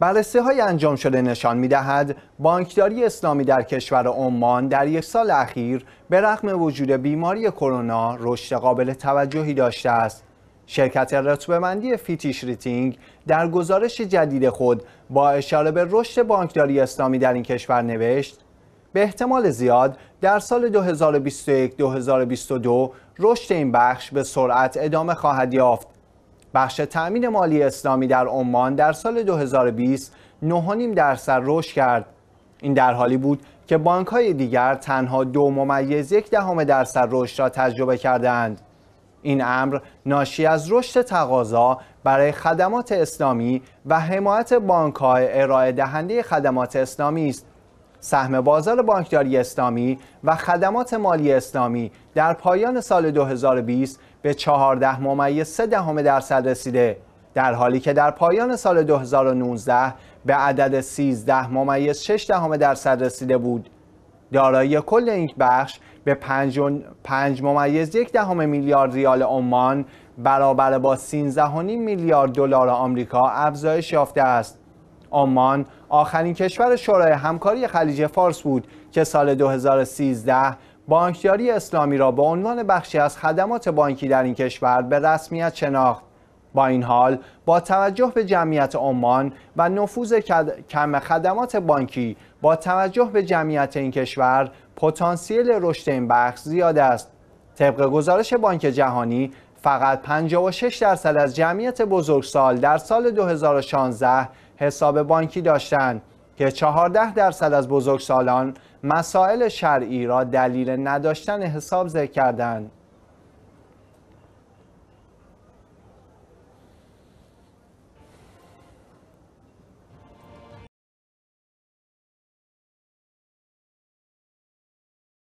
بررسی های انجام شده نشان می دهد بانکداری اسلامی در کشور عمان در یک سال اخیر به رغم وجود بیماری کرونا رشد قابل توجهی داشته است. شرکت رتبه‌بندی فیتیش ریتینگ در گزارش جدید خود با اشاره به رشد بانکداری اسلامی در این کشور نوشت به احتمال زیاد در سال 2021-2022 رشد این بخش به سرعت ادامه خواهد یافت بخش تأمین مالی اسلامی در عمان در سال 2020 9.5 درصد رشد کرد این در حالی بود که بانک های دیگر تنها دو ممیز یک دهم درصد رشد را تجربه کردند این امر ناشی از رشد تقاضا برای خدمات اسلامی و حمایت بانک های ارائه دهنده خدمات اسلامی است سهم بازار بانکداری اسلامی و خدمات مالی اسلامی در پایان سال 2020 به 14 ممیز 3 دهم درصد رسیده در حالی که در پایان سال 2019 به عدد 13 ممیز 6 دهم درصد رسیده بود دارایی کل این بخش به 5 ممیز 1 دهم میلیارد ریال عمان برابر با 13.5 میلیارد دلار آمریکا افزایش یافته است عمان آخرین کشور شورای همکاری خلیج فارس بود که سال 2013 بانکداری اسلامی را به عنوان بخشی از خدمات بانکی در این کشور به رسمیت شناخت با این حال با توجه به جمعیت عمان و نفوذ کم خدمات بانکی با توجه به جمعیت این کشور پتانسیل رشد این بخش زیاد است طبق گزارش بانک جهانی فقط 56 درصد از جمعیت بزرگسال در سال 2016 حساب بانکی داشتند که 14 درصد از بزرگسالان مسائل شرعی را دلیل نداشتن حساب ذکر کردند